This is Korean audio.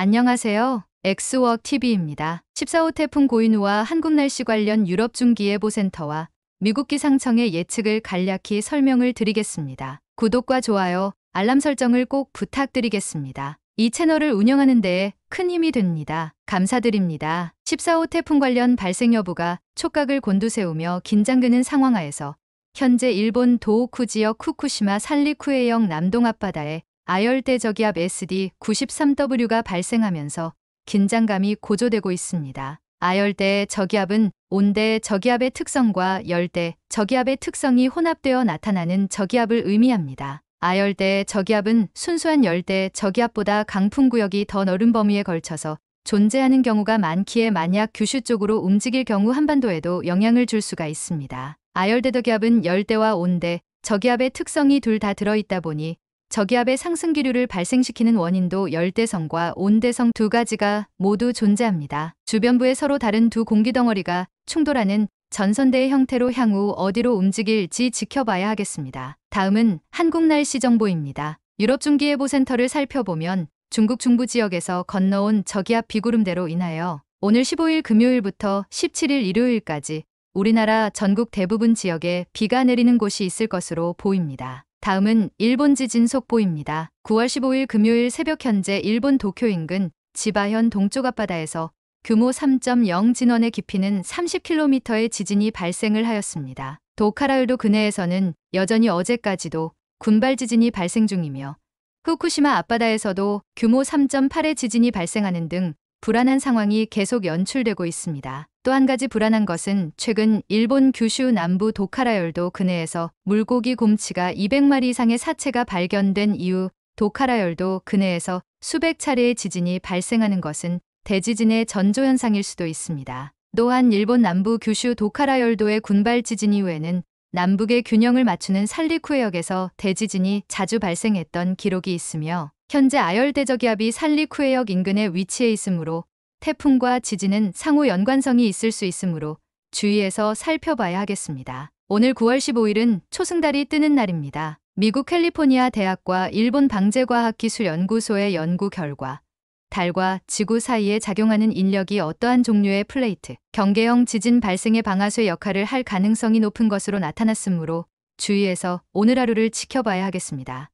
안녕하세요. 엑스워크 TV입니다. 14호 태풍 고인우와 한국 날씨 관련 유럽 중기예보센터와 미국 기상청의 예측을 간략히 설명을 드리겠습니다. 구독과 좋아요, 알람 설정을 꼭 부탁드리겠습니다. 이 채널을 운영하는 데에 큰 힘이 됩니다. 감사드립니다. 14호 태풍 관련 발생 여부가 촉각을 곤두세우며 긴장되는 상황하에서 현재 일본 도호쿠 지역 쿠쿠시마 산리쿠해형 남동 앞바다에 아열대 저기압 SD-93W가 발생하면서 긴장감이 고조되고 있습니다. 아열대 저기압은 온대 저기압의 특성과 열대 저기압의 특성이 혼합되어 나타나는 저기압을 의미합니다. 아열대 저기압은 순수한 열대 저기압보다 강풍 구역이 더 넓은 범위에 걸쳐서 존재하는 경우가 많기에 만약 규슈 쪽으로 움직일 경우 한반도에도 영향을 줄 수가 있습니다. 아열대 저기압은 열대와 온대 저기압의 특성이 둘 다 들어있다 보니 저기압의 상승 기류를 발생시키는 원인도 열대성과 온대성 두 가지가 모두 존재합니다. 주변부의 서로 다른 두 공기 덩어리가 충돌하는 전선대의 형태로 향후 어디로 움직일지 지켜봐야 하겠습니다. 다음은 한국 날씨 정보입니다. 유럽 중기예보센터를 살펴보면 중국 중부 지역에서 건너온 저기압 비구름대로 인하여 오늘 15일 금요일부터 17일 일요일까지 우리나라 전국 대부분 지역에 비가 내리는 곳이 있을 것으로 보입니다. 다음은 일본 지진 속보입니다. 9월 15일 금요일 새벽 현재 일본 도쿄 인근 지바현 동쪽 앞바다에서 규모 3.0 진원의 깊이는 30km의 지진이 발생을 하였습니다. 도카라을도 근해에서는 여전히 어제까지도 군발 지진이 발생 중이며 후쿠시마 앞바다에서도 규모 3.8의 지진이 발생하는 등 불안한 상황이 계속 연출되고 있습니다. 또한 가지 불안한 것은 최근 일본 규슈 남부 도카라열도 근해에서 물고기 곰치가 200마리 이상의 사체가 발견된 이후 도카라열도 근해에서 수백 차례의 지진이 발생하는 것은 대지진의 전조현상일 수도 있습니다. 또한 일본 남부 규슈 도카라열도의 군발 지진 이후에는 남북의 균형을 맞추는 살리쿠해역에서 대지진이 자주 발생했던 기록이 있으며 현재 아열대저기압이 살리쿠해역 인근에 위치해 있으므로 태풍과 지진은 상호 연관성이 있을 수 있으므로 주의해서 살펴봐야 하겠습니다. 오늘 9월 15일은 초승달이 뜨는 날입니다. 미국 캘리포니아 대학과 일본 방제과학기술연구소의 연구 결과 달과 지구 사이에 작용하는 인력이 어떠한 종류의 플레이트, 경계형 지진 발생의 방아쇠 역할을 할 가능성이 높은 것으로 나타났으므로 주의해서 오늘 하루를 지켜봐야 하겠습니다.